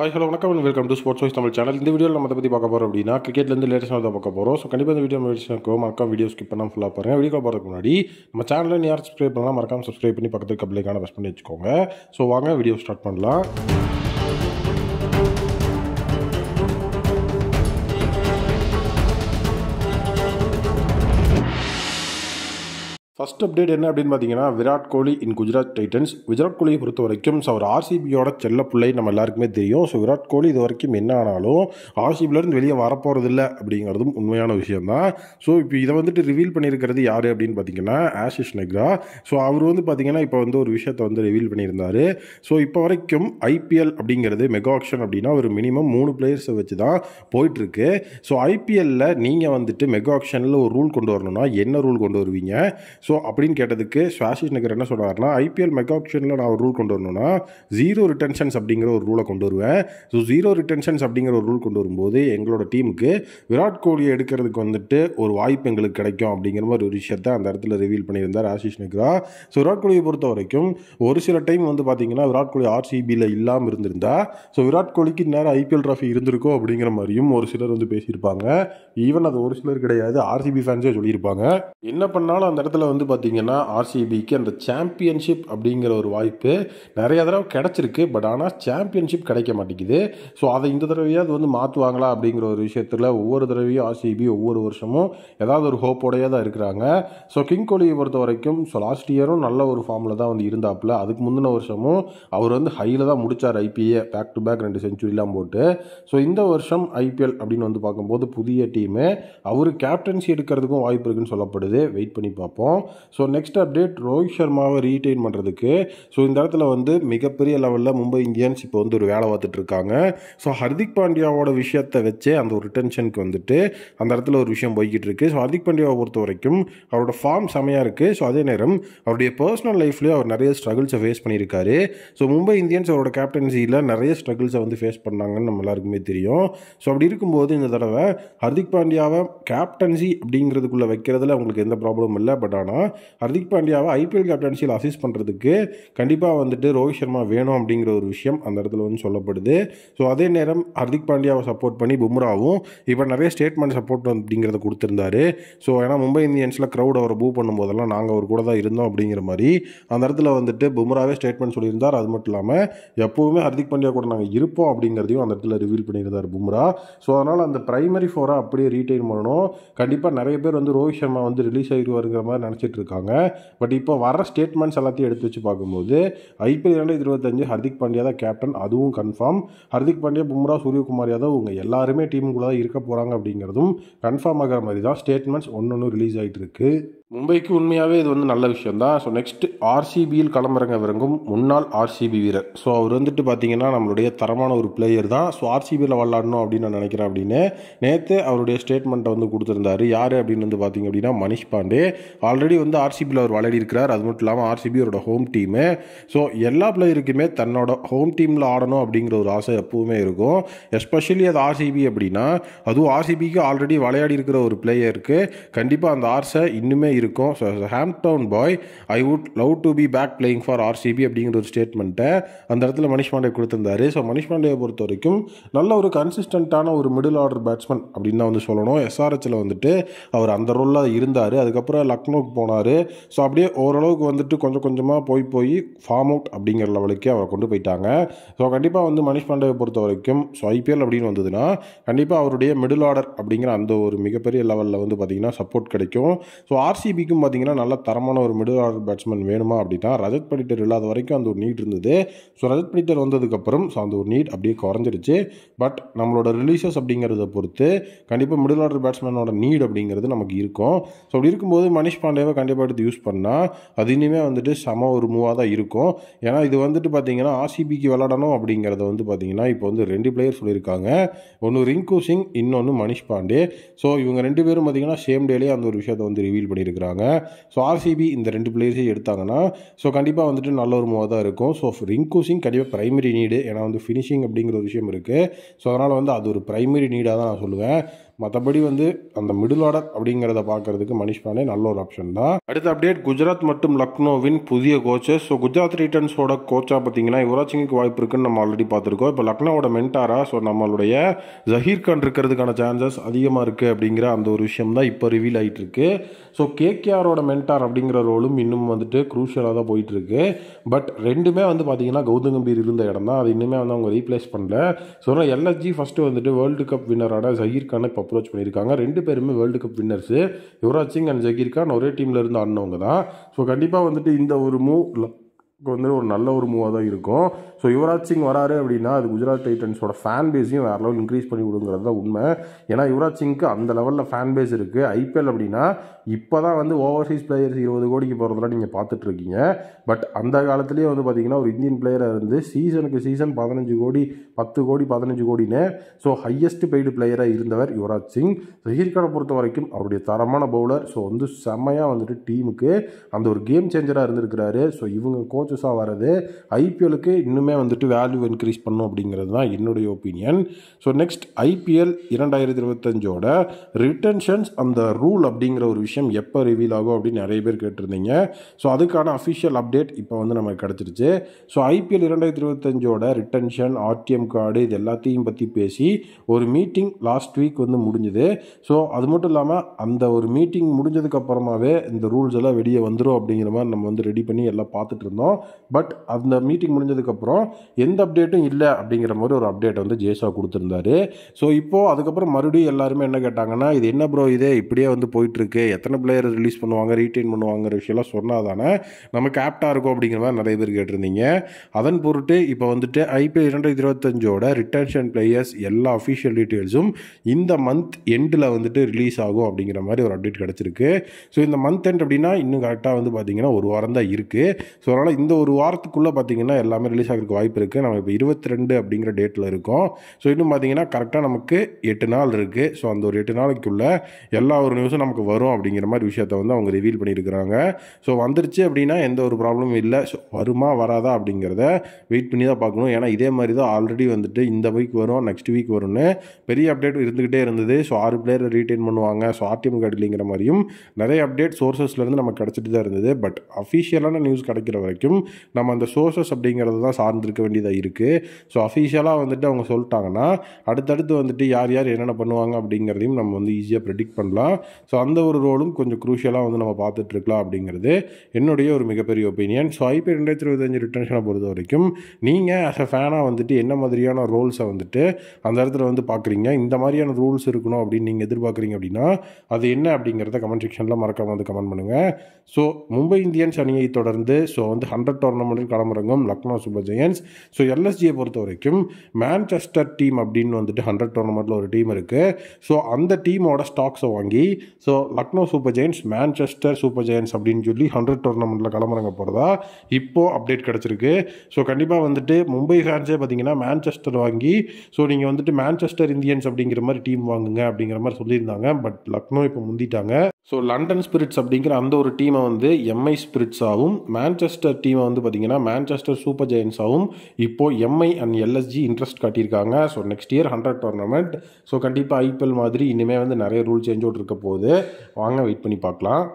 hi hello வணக்கம் and welcome to sports voice Tamil channel இந்த வீடியோவில் நம்ம பற்றி பார்க்க போகிறோம் அப்படின்னா கிரிக்கெட்லேருந்து லேட்டஸ்ட்டாக தான் பார்க்க போகிறோம் ஸோ கண்டிப்பாக இந்த வீடியோ முடிச்சுக்கோ மறக்காம வீடியோ ஸ்கிப் பண்ணாமல் ஃபுல்லாக பாருங்கள் வீடியோ போகிறதுக்கு முன்னாடி நம்ம சேனலில் யார் சப்ஸ்கிரைப் பண்ணலாம் மறக்காம சப்ஸ்கிரைப் பண்ணி பக்கத்துக்கு கப்ளைக்கான ப்ரெஸ் பண்ணி வச்சுக்கோங்க ஸோ வாங்க வீடியோ ஸ்டார்ட் பண்ணலாம் ஃபஸ்ட் அப்டேட் என்ன அப்படின்னு பார்த்தீங்கன்னா விராட் கோலி இன் குஜராத் டைட்டன்ஸ் விராட் கோலியை பொறுத்த வரைக்கும் ஸோ அவர் ஆர்சிபியோட செல்ல பிள்ளை நம்ம எல்லாருக்குமே தெரியும் ஸோ விராட் கோலி இது வரைக்கும் என்ன ஆனாலும் ஆர்சிபிலேருந்து வெளியே வரப்போகிறதில்ல அப்படிங்கிறதும் உண்மையான விஷயம் தான் ஸோ இப்போ இதை வந்துட்டு ரிவீல் பண்ணியிருக்கிறது யார் அப்படின்னு பார்த்தீங்கன்னா ஆஷிஷ் நெக்ரா ஸோ அவர் வந்து பார்த்தீங்கன்னா இப்போ வந்து ஒரு விஷயத்தை வந்து ரிவீல் பண்ணியிருந்தார் ஸோ இப்போ வரைக்கும் ஐபிஎல் அப்படிங்கிறது மெகா ஆக்ஷன் அப்படின்னா ஒரு மினிமம் மூணு பிளேயர்ஸை வச்சு தான் போயிட்டுருக்கு ஸோ ஐபிஎல்லில் நீங்கள் வந்துட்டு மெகா ஆக்ஷனில் ஒரு ரூல் கொண்டு வரணும்னா என்ன ரூல் கொண்டு வருவீங்க ஸோ அப்படின்னு கேட்டதுக்கு சுவாஷிஷ் நகர் என்ன சொல்கிறார்னா ஐபிஎல் மெகா ஆப்ஷனில் நான் ஒரு ரூல் கொண்டு வரணும்னா ஜீரோ ரிட்டன்ஷன்ஸ் அப்படிங்கிற ஒரு ரூலை கொண்டு வருவேன் ஸோ ஜீரோ ரிட்டன்ஷன்ஸ் அப்படிங்கிற ஒரு ரூல் கொண்டு வரும்போது எங்களோட டீமுக்கு விராட் கோலியை எடுக்கிறதுக்கு வந்துட்டு ஒரு வாய்ப்பு எங்களுக்கு கிடைக்கும் அப்படிங்கிற மாதிரி ஒரு விஷயத்தை அந்த இடத்துல ரிவீல் பண்ணியிருந்தார் ஆஷிஷ் நெக்ரா ஸோ விராட் கோலியை பொறுத்த வரைக்கும் ஒரு சில டைம் வந்து பார்த்தீங்கன்னா விராட் கோலி ஆர்சிபியில் இல்லாமல் இருந்திருந்தா ஸோ விராட் கோலிக்கு இந்நேரம் ஐபிஎல் ட்ராஃபி இருந்திருக்கோ அப்படிங்கிற மாதிரியும் ஒரு சிலர் வந்து பேசியிருப்பாங்க ஈவன் அது ஒரு சிலர் கிடையாது ஆர்சிபி ஃபேன்ஸே சொல்லியிருப்பாங்க என்ன பண்ணாலும் அந்த இடத்துல வந்து வந்து பார்த்திங்கன்னா ஆர்சிபிக்கு அந்த சாம்பியன்ஷிப் அப்படிங்கிற ஒரு வாய்ப்பு நிறைய தடவை கிடச்சிருக்கு பட் ஆனால் சாம்பியன்ஷிப் கிடைக்க மாட்டேங்குது ஸோ அதை இந்த தடவையாவது வந்து மாற்றுவாங்களா அப்படிங்கிற ஒரு விஷயத்தில் ஒவ்வொரு தடவையும் ஆர்சிபி ஒவ்வொரு வருஷமும் ஏதாவது ஒரு ஹோப்போடைய தான் இருக்கிறாங்க ஸோ கிங் கோலியை பொறுத்த வரைக்கும் ஸோ லாஸ்ட் இயரும் நல்ல ஒரு ஃபார்மில் தான் வந்து இருந்தாப்புல அதுக்கு முந்தின வருஷமும் அவர் வந்து ஹையில் தான் முடித்தார் ஐபிஏ பேக் டு பேக் ரெண்டு செஞ்சுரிலாம் போட்டு ஸோ இந்த வருஷம் ஐபிஎல் அப்படின்னு வந்து பார்க்கும்போது புதிய டீமு அவர் கேப்டன்சி எடுக்கிறதுக்கும் வாய்ப்பு இருக்குன்னு சொல்லப்படுது வெயிட் பண்ணி பார்ப்போம் ஸோ நெக்ஸ்ட் அப்டேட் ரோஹித் சர்மாவை ரீட்டைன் பண்ணுறதுக்கு ஸோ இந்த இடத்துல வந்து மிகப்பெரிய லெவலில் மும்பை இந்தியன்ஸ் இப்போ வந்து ஒரு வேலை பார்த்துட்டு இருக்காங்க ஸோ ஹர்திக் பாண்டியாவோட விஷயத்தை வச்சு அந்த ஒரு டென்ஷனுக்கு வந்துட்டு அந்த இடத்துல ஒரு விஷயம் போய்கிட்டு இருக்குது ஸோ ஹர்திக் பாண்டியாவை பொறுத்த வரைக்கும் அவரோட ஃபார்ம் செமையாக இருக்குது ஸோ அதே நேரம் அவருடைய பர்சனல் லைஃப்லேயும் அவர் நிறைய ஸ்ட்ரகிள்ஸை ஃபேஸ் பண்ணியிருக்காரு ஸோ மும்பை இந்தியன்ஸ் அவரோட கேப்டன்சியில் நிறைய ஸ்ட்ரகிள்ஸை வந்து ஃபேஸ் பண்ணாங்கன்னு நம்ம எல்லாருக்குமே தெரியும் ஸோ அப்படி இருக்கும்போது இந்த தடவை ஹர்திக் பாண்டியாவை கேப்டன்சி அப்படிங்கிறதுக்குள்ளே வைக்கிறதுல அவங்களுக்கு எந்த ப்ராப்ளமும் இல்லை பட் ஆனால் ஹர்திக் பாண்டியாவை ஐபிஎல் கேப்டன்சியில் அசிஸ் பண்ணுறதுக்கு கண்டிப்பாக வந்துட்டு ரோஹித் சர்மா வேணும் அப்படிங்கிற ஒரு விஷயம் அந்த இடத்துல வந்து சொல்லப்படுது ஸோ அதே நேரம் ஹர்திக் பாண்டியாவை சப்போர்ட் பண்ணி பும்ராவும் இப்போ நிறைய ஸ்டேட்மெண்ட் சப்போர்ட் அப்படிங்கிறத கொடுத்துருந்தாரு ஸோ ஏன்னா மும்பை இந்தியன்ஸில் க்ரௌட் அவரை பூ பண்ணும்போதெல்லாம் நாங்கள் அவர் கூட தான் இருந்தோம் அப்படிங்கிற மாதிரி அந்த இடத்துல வந்துட்டு பும்ராவே ஸ்டேட்மெண்ட் சொல்லியிருந்தார் அது மட்டும் இல்லாமல் எப்போவுமே ஹர்திக் பாண்டியா கூட நாங்கள் இருப்போம் அப்படிங்கிறதையும் அந்த இடத்துல ரிவீல் பண்ணியிருந்தார் பும்ரா ஸோ அதனால் அந்த ப்ரைமரி ஃபோராக அப்படியே ரீட்டைன் பண்ணணும் கண்டிப்பாக நிறைய பேர் வந்து ரோஹித் சர்மா வந்து ரிலீஸ் ஆகிடுவாருங்கிற மாதிரி நினச்சிட்டு இருக்காங்க பட் இப்போ வர ஸ்டேட்மெண்ட்ஸ் எல்லாத்தையும் எடுத்து வச்சு பார்க்கும்போது ஐபிஎல் இரண்டாயிரத்தி இருபத்தஞ்சு ஹர்திக் பாண்டியா தான் கேப்டன் அதுவும் கன்ஃபார்ம் ஹர்திக் பாண்டியா பும்ரா சூரியகுமார் யாதவ் இவங்க எல்லாருமே டீமுக்குள்ளே தான் இருக்க போகிறாங்க அப்படிங்கிறதும் கன்ஃபார்ம் ஆகிற மாதிரி தான் ஸ்டேட்மெண்ட்ஸ் ஒன்று ஒன்று ரிலீஸ் ஆகிட்டு இருக்குது மும்பைக்கு உண்மையாகவே இது வந்து நல்ல விஷயம் தான் ஸோ நெக்ஸ்ட் ஆர்சிபியில் விறங்கும் முன்னாள் ஆர்சிபி வீரர் ஸோ அவர் வந்துட்டு பார்த்தீங்கன்னா நம்மளுடைய தரமான ஒரு பிளேயர் தான் ஸோ ஆர்சிபியில் விளாடணும் அப்படின்னு நான் நினைக்கிறேன் அப்படின்னு நேற்று அவருடைய ஸ்டேட்மெண்ட்டை வந்து கொடுத்துருந்தாரு யார் அப்படின்னு வந்து பார்த்தீங்க அப்படின்னா மனிஷ் பாண்டே ஆல்ரெடி வந்து ஆர்சிபியில் அவர் விளையாடி இருக்கிறார் அது மட்டும் இல்லாமல் ஆர்சிபி அவரோட ஹோம் டீமு ஸோ எல்லா பிளேயருக்குமே தன்னோட ஹோம் டீமில் ஆடணும் அப்படிங்கிற ஒரு ஆசை எப்பவுமே இருக்கும் எஸ்பெஷலி அது ஆர்சிபி அப்படின்னா அதுவும் ஆர்சிபிக்கு ஆல்ரெடி விளையாடி இருக்கிற ஒரு பிளேயருக்கு கண்டிப்பாக அந்த ஆசை இன்னுமே இருக்கும் so down boy I would love to be back playing for RCB அப்படிங்கிற ஒரு ஸ்டேட்மெண்ட்டை அந்த இடத்துல மணிஷ் பாண்டே கொடுத்துருந்தாரு ஸோ மணிஷ் பாண்டேயை பொறுத்த வரைக்கும் நல்ல ஒரு கன்சிஸ்டண்ட்டான ஒரு மிடில் ஆர்டர் பேட்ஸ்மேன் அப்படின்னு தான் வந்து சொல்லணும் எஸ்ஆர்ஹெச்சில் வந்துட்டு அவர் அந்த ரோலில் இருந்தார் அதுக்கப்புறம் லக்னோவுக்கு போனார் ஸோ அப்படியே ஓரளவுக்கு வந்துட்டு கொஞ்சம் கொஞ்சமாக போய் போய் ஃபார்ம் அவுட் அப்படிங்கிற லெவலுக்கே அவரை கொண்டு போயிட்டாங்க ஸோ கண்டிப்பாக வந்து மணிஷ் பாண்டேவை பொறுத்த வரைக்கும் ஸோ ஐபிஎல் அப்படின்னு வந்ததுன்னா கண்டிப்பாக அவருடைய மிடில் ஆர்டர் அப்படிங்கிற அந்த ஒரு மிகப்பெரிய லெவலில் வந்து பார்த்திங்கன்னா சப்போர்ட் கிடைக்கும் ஸோ ஆர்சி ஆர்சிபிக்கும் பார்த்தீங்கன்னா நல்ல தரமான ஒரு மிடில் ஆர்டர் பேட்ஸ்மேன் வேணுமா அப்படின்னா ரஜத் படிட்டர் இல்லாத வரைக்கும் அந்த ஒரு நீட் இருந்தது ஸோ ரஜத் படிட்டர் வந்ததுக்கப்புறம் ஸோ அந்த ஒரு நீட் அப்படியே குறைஞ்சிருச்சு பட் நம்மளோட ரிலீசஸ் அப்படிங்கிறத பொறுத்து கண்டிப்பாக மிடில் ஆர்டர் பேட்ஸ்மேனோட நீட் அப்படிங்கிறது நமக்கு இருக்கும் ஸோ அப்படி இருக்கும்போது மனிஷ் பாண்டேவை கண்டிப்பாக எடுத்து யூஸ் பண்ணால் அது இனிமேல் வந்துட்டு செம ஒரு மூவாக தான் இருக்கும் ஏன்னா இது வந்துட்டு பார்த்தீங்கன்னா ஆர்சிபிக்கு விளாடணும் அப்படிங்கிறத வந்து பார்த்தீங்கன்னா இப்போ வந்து ரெண்டு பிளேயர் சொல்லியிருக்காங்க ஒன்று ரிங்கு சிங் இன்னொன்று மனிஷ் பாண்டே ஸோ இவங்க ரெண்டு பேரும் பார்த்தீங்கன்னா சேம் டேலேயே அந்த ஒரு விஷயத்தை வந்து ரிவீல் பண்ணியிருக்காங்க எடுத்திருக்கிறாங்க ஸோ ஆர்சிபி இந்த ரெண்டு பிளேயர்ஸே எடுத்தாங்கன்னா ஸோ கண்டிப்பாக வந்துட்டு நல்ல ஒரு மூவாக தான் இருக்கும் ஸோ ரிங்கு சிங் கண்டிப்பாக ப்ரைமரி நீடு ஏன்னா வந்து ஃபினிஷிங் அப்படிங்கிற ஒரு விஷயம் இருக்குது ஸோ அதனால் வந்து அது ஒரு ப்ரைமரி நீடாக தான் நான் சொல்லுவேன் மற்றபடி வந்து அந்த மிடில் ஆர்டர் அப்படிங்கிறத பார்க்கறதுக்கு மணிஷ் பாண்டே நல்ல ஒரு ஆப்ஷன் தான் அடுத்த அப்டேட் குஜராத் மற்றும் லக்னோவின் புதிய கோச்சஸ் ஸோ குஜராத் ரிட்டர்ன்ஸோட கோச்சாக பார்த்தீங்கன்னா யுவராஜிங்க்கு வாய்ப்பு இருக்குன்னு நம்ம ஆல்ரெடி பார்த்துருக்கோம் இப்போ லக்னோவோட மென்டாரா ஸோ நம்மளுடைய ஜஹீர் கான் இருக்கிறதுக்கான சான்சஸ் அதிகமாக இருக்குது அப்படிங்கிற அந்த ஒரு விஷயம் தான் இப்போ ரிவீல் ஆகிட்டு இருக்கு ஸோ கேகேஆரோட மென்டார் அப்படிங்கிற ரோலும் இன்னும் வந்துட்டு குரூஷியலாக தான் போயிட்டுருக்கு பட் ரெண்டுமே வந்து பார்த்தீங்கன்னா கௌதம் கம்பீர் இருந்த இடம் தான் அது இன்னுமே வந்து அவங்க ரீப்ளேஸ் பண்ணல ஸோ எல்எஸ்ஜி ஃபஸ்ட்டு வந்துட்டு வேர்ல்டு கப் வின்னரான ஜஹீர் கானை இப்போ அப்ரோச் பண்ணியிருக்காங்க ரெண்டு பேருமே வேர்ல்டு கப் வின்னர்ஸு யுவராஜ் சிங் அண்ட் ஜகீர் கான் ஒரே டீமில் இருந்து ஆடினவங்க தான் ஸோ கண்டிப்பாக வந்துட்டு இந்த ஒரு மூவ் வந்து ஒரு நல்ல ஒரு மூவாக தான் இருக்கும் ஸோ யுவராஜ் சிங் வராரு அப்படின்னா அது குஜராத் டைட்டன்ஸோட ஃபேன் பேஸையும் வேறு லெவல் இன்க்ரீஸ் பண்ணி கொடுங்கிறது தான் உண்மை ஏன்னா யுவராஜ் சிங்க்கு அந்த லெவலில் ஃபேன் பேஸ் இருக்குது ஐபிஎல் அப்படின்னா இப்போ தான் வந்து ஓவர்சீஸ் பிளேயர்ஸ் இருபது கோடிக்கு போகிறதெல்லாம் நீங்கள் பார்த்துட்ருக்கீங்க பட் அந்த காலத்துலேயே வந்து பார்த்திங்கன்னா ஒரு இந்தியன் பிளேயராக இருந்து சீசனுக்கு சீசன் பதினஞ்சு கோடி பத்து கோடி பதினஞ்சு கோடின்னு ஸோ ஹையஸ்ட் பெய்டு பிளேயராக இருந்தவர் யுவராஜ் சிங் ஷஹீர்கானை பொறுத்த வரைக்கும் அவருடைய தரமான பவுலர் ஸோ வந்து செம்மையாக வந்துட்டு டீமுக்கு அந்த ஒரு கேம் சேஞ்சராக இருந்திருக்கிறாரு ஸோ இவங்க கோச்சஸாக வர்றது ஐபிஎலுக்கு இன்னுமே இன்னுமே வந்துட்டு வேல்யூ இன்க்ரீஸ் பண்ணும் அப்படிங்கிறது தான் என்னுடைய ஒப்பீனியன் ஸோ நெக்ஸ்ட் ஐபிஎல் இரண்டாயிரத்தி இருபத்தஞ்சோட ரிட்டன்ஷன்ஸ் அந்த ரூல் அப்படிங்கிற ஒரு விஷயம் எப்போ ரிவீல் ஆகும் அப்படின்னு நிறைய பேர் கேட்டிருந்தீங்க ஸோ அதுக்கான அஃபிஷியல் அப்டேட் இப்போ வந்து நமக்கு கிடச்சிருச்சு ஸோ ஐபிஎல் இரண்டாயிரத்தி இருபத்தஞ்சோட ரிட்டன்ஷன் ஆர்டிஎம் கார்டு இது எல்லாத்தையும் பற்றி பேசி ஒரு மீட்டிங் லாஸ்ட் வீக் வந்து முடிஞ்சுது ஸோ அது மட்டும் இல்லாமல் அந்த ஒரு மீட்டிங் முடிஞ்சதுக்கப்புறமாவே இந்த ரூல்ஸ் எல்லாம் வெளியே வந்துடும் அப்படிங்கிற மாதிரி நம்ம வந்து ரெடி பண்ணி எல்லாம் பார்த்துட்டு இருந்தோம் பட் அந்த மீட்டிங் முடிஞ்சதுக்கப்புறம் அப்புறம் எந்த அப்டேட்டும் இல்லை அப்படிங்கிற மாதிரி ஒரு அப்டேட் வந்து ஜேசா கொடுத்துருந்தாரு ஸோ இப்போது அதுக்கப்புறம் மறுபடியும் எல்லாருமே என்ன கேட்டாங்கன்னா இது என்ன ப்ரோ இதே இப்படியே வந்து போயிட்டுருக்கு எத்தனை பிளேயர் ரிலீஸ் பண்ணுவாங்க ரீட்டைன் பண்ணுவாங்கிற விஷயம்லாம் சொன்னால் தானே நம்ம கேப்டாக இருக்கும் அப்படிங்கிற மாதிரி நிறைய பேர் கேட்டிருந்தீங்க அதன் பொருட்டு இப்போ வந்துட்டு ஐபிஎல் இரண்டாயிரத்தி இருபத்தஞ்சோட ரிட்டன்ஷன் பிளேயர்ஸ் எல்லா அஃபிஷியல் டீட்டெயில்ஸும் இந்த மந்த் எண்டில் வந்துட்டு ரிலீஸ் ஆகும் அப்படிங்கிற மாதிரி ஒரு அப்டேட் கிடச்சிருக்கு ஸோ இந்த மந்த் எண்ட் அப்படின்னா இன்னும் கரெக்டாக வந்து பார்த்தீங்கன்னா ஒரு வாரம் தான் இருக்குது ஸோ அதனால் இந்த ஒரு வாரத்துக்குள்ளே பார்த்தீங்கன்னா எல்லாமே ரிலீஸ் ஆகிருக்கு வரதுக்கு வாய்ப்பு இருக்குது நம்ம இப்போ இருபத்தி ரெண்டு அப்படிங்கிற டேட்டில் இருக்கோம் ஸோ இன்னும் பார்த்தீங்கன்னா கரெக்டாக நமக்கு எட்டு நாள் இருக்குது ஸோ அந்த ஒரு எட்டு நாளைக்குள்ளே எல்லா ஒரு நியூஸும் நமக்கு வரும் அப்படிங்கிற மாதிரி விஷயத்த வந்து அவங்க ரிவீல் பண்ணியிருக்கிறாங்க ஸோ வந்துருச்சு அப்படின்னா எந்த ஒரு ப்ராப்ளமும் இல்லை ஸோ வருமா வராதா அப்படிங்கிறத வெயிட் பண்ணி தான் பார்க்கணும் ஏன்னா இதே மாதிரி தான் ஆல்ரெடி வந்துட்டு இந்த வீக் வரும் நெக்ஸ்ட் வீக் வரும்னு பெரிய அப்டேட் இருந்துக்கிட்டே இருந்தது ஸோ ஆறு பிளேயர் ரீட்டைன் பண்ணுவாங்க ஸோ ஆர்டிஎம் கார்டு இல்லைங்கிற மாதிரியும் நிறைய அப்டேட் சோர்சஸ்லேருந்து நமக்கு கிடச்சிட்டு தான் இருந்தது பட் அஃபிஷியலான நியூஸ் கிடைக்கிற வரைக்கும் நம்ம அந்த சோர்ஸஸ் அப்படிங்கிறது தான் சார்ந்து நடந்திருக்க வேண்டியதாக இருக்குது ஸோ அஃபீஷியலாக வந்துட்டு அவங்க சொல்லிட்டாங்கன்னா அடுத்தடுத்து வந்துட்டு யார் யார் என்னென்ன பண்ணுவாங்க அப்படிங்கிறதையும் நம்ம வந்து ஈஸியாக ப்ரெடிக்ட் பண்ணலாம் ஸோ அந்த ஒரு ரோலும் கொஞ்சம் குரூஷியலாக வந்து நம்ம பார்த்துட்ருக்கலாம் அப்படிங்கிறது என்னுடைய ஒரு மிகப்பெரிய ஒப்பீனியன் ஸோ ஐபிஎல் ரெண்டாயிரத்தி இருபத்தஞ்சு ரிட்டன்ஷனை பொறுத்த வரைக்கும் நீங்கள் ஆஸ் அ ஃபேனாக வந்துட்டு என்ன மாதிரியான ரோல்ஸை வந்துட்டு அந்த இடத்துல வந்து பார்க்குறீங்க இந்த மாதிரியான ரூல்ஸ் இருக்கணும் அப்படின்னு நீங்கள் எதிர்பார்க்குறீங்க அப்படின்னா அது என்ன அப்படிங்கிறத கமெண்ட் செக்ஷனில் மறக்காமல் வந்து கமெண்ட் பண்ணுங்கள் ஸோ மும்பை இந்தியன்ஸ் அணியை தொடர்ந்து ஸோ வந்து ஹண்ட்ரட் டோர்னமெண்ட்டில் களமிறங்கும் லக்னோ சுப்பஜயன் சாம்பியன்ஸ் ஸோ எல்எஸ்ஜியை பொறுத்த வரைக்கும் மேன்செஸ்டர் டீம் அப்படின்னு வந்துட்டு ஹண்ட்ரட் டோர்னமெண்ட்டில் ஒரு டீம் இருக்குது ஸோ அந்த டீமோட ஸ்டாக்ஸை வாங்கி so Lucknow super giants Manchester super giants அப்படின்னு சொல்லி ஹண்ட்ரட் டோர்னமெண்ட்டில் கிளம்புறங்க போகிறதா இப்போது அப்டேட் கிடச்சிருக்கு ஸோ கண்டிப்பாக வந்துட்டு மும்பை ஃபேன்ஸே பார்த்தீங்கன்னா மேன்செஸ்டர் வாங்கி ஸோ நீங்கள் வந்துட்டு மேன்செஸ்டர் இந்தியன்ஸ் அப்படிங்கிற மாதிரி டீம் வாங்குங்க அப்படிங்கிற மாதிரி சொல்லியிருந்தாங்க பட் லக்னோ இப்போ முந்திட்டாங்க ஸோ லண்டன் ஸ்பிரிட்ஸ் அப்படிங்கிற அந்த ஒரு டீமை வந்து எம்ஐ ஸ்பிரிட்ஸாகவும் மேன்செஸ்டர் டீமை வந்து பார்த்திங்கன்னா மேன்செஸ்டர் சூப்பர் ஜெயின்ஸாகவும் இப்போது எம்ஐ அண்ட் எல்எஸ்ஜி இன்ட்ரெஸ்ட் காட்டியிருக்காங்க so next year hundred tournament so கண்டிப்பாக ஐபிஎல் மாதிரி இனிமேல் வந்து நிறைய ரூல் சேஞ்சோட் இருக்க போகுது வாங்க வெயிட் பண்ணி பார்க்கலாம்